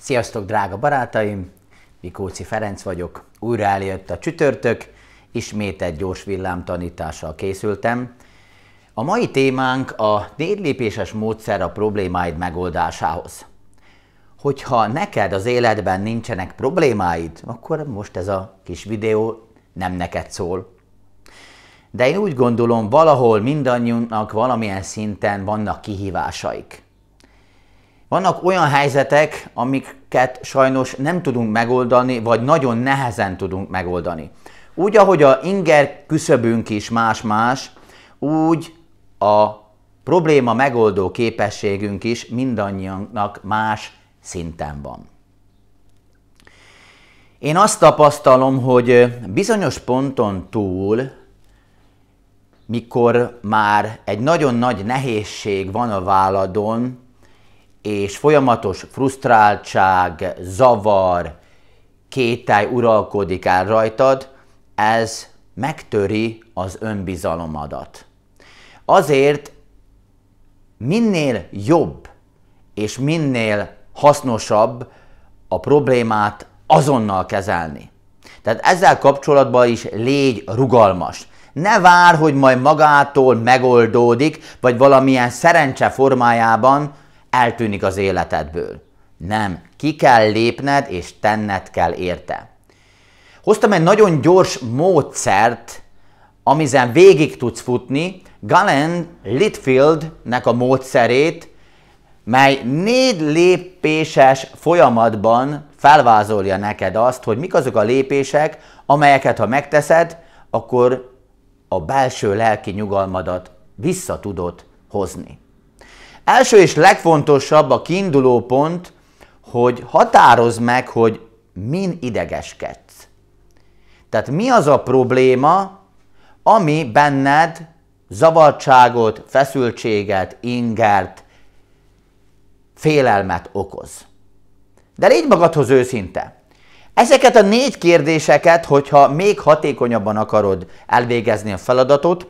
Sziasztok, drága barátaim! Mikóci Ferenc vagyok. Újra eljött a csütörtök, ismét egy gyors villámtanítással készültem. A mai témánk a négylépéses módszer a problémáid megoldásához. Hogyha neked az életben nincsenek problémáid, akkor most ez a kis videó nem neked szól. De én úgy gondolom, valahol mindannyiunknak valamilyen szinten vannak kihívásaik vannak olyan helyzetek, amiket sajnos nem tudunk megoldani, vagy nagyon nehezen tudunk megoldani. Úgy, ahogy a inger küszöbünk is más-más, úgy a probléma megoldó képességünk is mindannyiunknak más szinten van. Én azt tapasztalom, hogy bizonyos ponton túl, mikor már egy nagyon nagy nehézség van a válladon, és folyamatos frusztráltság, zavar, kétáj uralkodik el rajtad, ez megtöri az önbizalomadat. Azért minél jobb és minél hasznosabb a problémát azonnal kezelni. Tehát ezzel kapcsolatban is légy rugalmas. Ne vár, hogy majd magától megoldódik, vagy valamilyen szerencse formájában eltűnik az életedből. Nem, ki kell lépned, és tenned kell érte. Hoztam egy nagyon gyors módszert, amizen végig tudsz futni, Galen Litfieldnek a módszerét, mely négy lépéses folyamatban felvázolja neked azt, hogy mik azok a lépések, amelyeket ha megteszed, akkor a belső lelki nyugalmadat vissza tudod hozni. Első és legfontosabb a kiinduló pont, hogy határozd meg, hogy min idegeskedsz. Tehát mi az a probléma, ami benned zavartságot, feszültséget, ingert, félelmet okoz. De légy magadhoz őszinte. Ezeket a négy kérdéseket, hogyha még hatékonyabban akarod elvégezni a feladatot,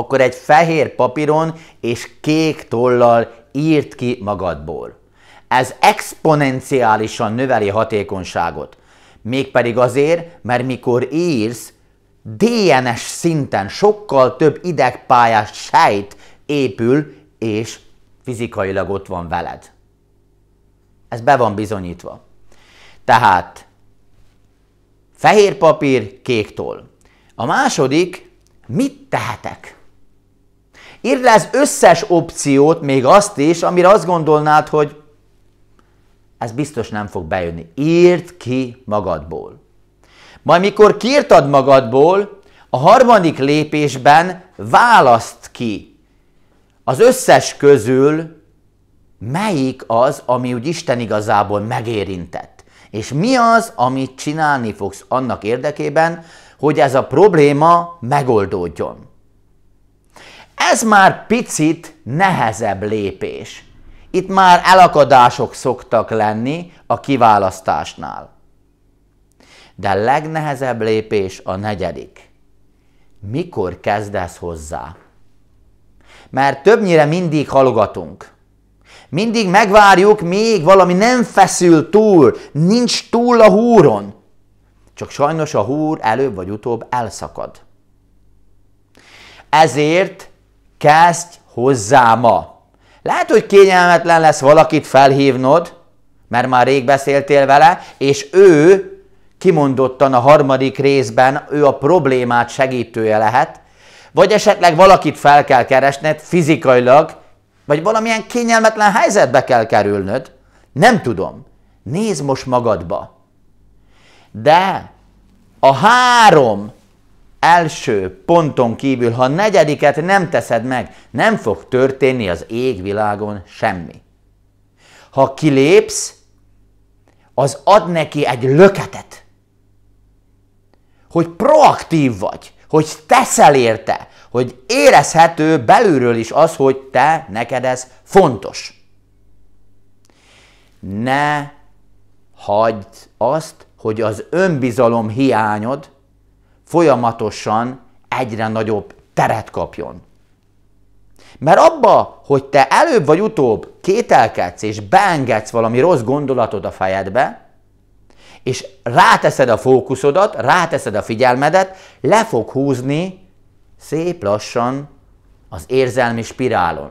akkor egy fehér papíron és kék tollal írt ki magadból. Ez exponenciálisan növeli hatékonyságot. Mégpedig azért, mert mikor írsz, DNS szinten sokkal több idegpályás sejt épül, és fizikailag ott van veled. Ez be van bizonyítva. Tehát fehér papír, kék toll. A második, mit tehetek? Írd le az összes opciót, még azt is, amire azt gondolnád, hogy ez biztos nem fog bejönni. Írd ki magadból. Majd mikor kiírtad magadból, a harmadik lépésben választ ki az összes közül, melyik az, ami úgy Isten igazából megérintett. És mi az, amit csinálni fogsz annak érdekében, hogy ez a probléma megoldódjon. Ez már picit nehezebb lépés. Itt már elakadások szoktak lenni a kiválasztásnál. De legnehezebb lépés a negyedik. Mikor kezdesz hozzá? Mert többnyire mindig halogatunk. Mindig megvárjuk, még valami nem feszül túl, nincs túl a húron. Csak sajnos a húr előbb vagy utóbb elszakad. Ezért kezdj hozzá ma. Lehet, hogy kényelmetlen lesz valakit felhívnod, mert már rég beszéltél vele, és ő kimondottan a harmadik részben, ő a problémát segítője lehet, vagy esetleg valakit fel kell keresned fizikailag, vagy valamilyen kényelmetlen helyzetbe kell kerülnöd, nem tudom. Nézd most magadba. De a három első ponton kívül, ha negyediket nem teszed meg, nem fog történni az égvilágon semmi. Ha kilépsz, az ad neki egy löketet, hogy proaktív vagy, hogy teszel érte, hogy érezhető belülről is az, hogy te, neked ez fontos. Ne hagyd azt, hogy az önbizalom hiányod, folyamatosan egyre nagyobb teret kapjon. Mert abba, hogy te előbb vagy utóbb kételkedsz és beengedsz valami rossz gondolatod a fejedbe, és ráteszed a fókuszodat, ráteszed a figyelmedet, le fog húzni szép lassan az érzelmi spirálon.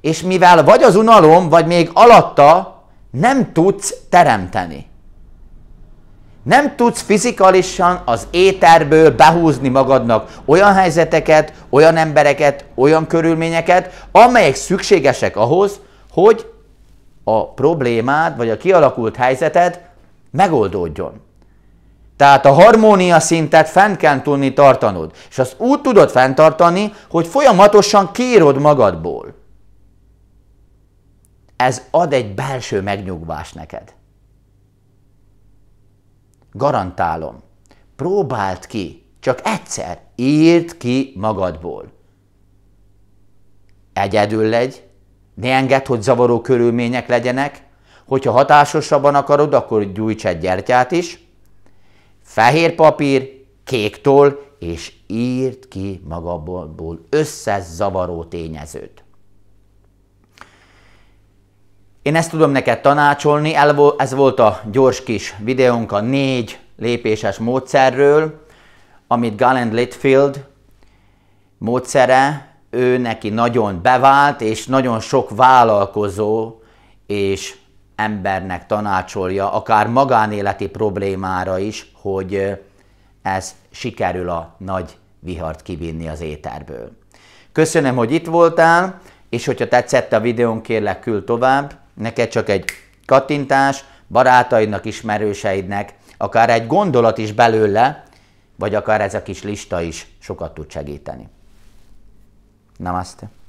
És mivel vagy az unalom, vagy még alatta nem tudsz teremteni. Nem tudsz fizikálisan az éterből behúzni magadnak olyan helyzeteket, olyan embereket, olyan körülményeket, amelyek szükségesek ahhoz, hogy a problémád vagy a kialakult helyzeted megoldódjon. Tehát a harmónia szintet fent kell tudni tartanod, és azt úgy tudod fenntartani, hogy folyamatosan kírod magadból. Ez ad egy belső megnyugvást neked. Garantálom. Próbáld ki, csak egyszer, írd ki magadból. Egyedül legy, ne engedd, hogy zavaró körülmények legyenek, hogyha hatásosabban akarod, akkor gyújts egy gyertyát is, fehér papír, kék toll, és írd ki magadból összes zavaró tényezőt. Én ezt tudom neked tanácsolni, ez volt a gyors kis videónk a négy lépéses módszerről, amit Galland Litfield módszere, ő neki nagyon bevált, és nagyon sok vállalkozó és embernek tanácsolja, akár magánéleti problémára is, hogy ez sikerül a nagy vihart kivinni az éterből. Köszönöm, hogy itt voltál, és hogyha tetszett a videón, kérlek küld tovább, Neked csak egy kattintás, barátaidnak, ismerőseidnek, akár egy gondolat is belőle, vagy akár ez a kis lista is sokat tud segíteni. Namaste.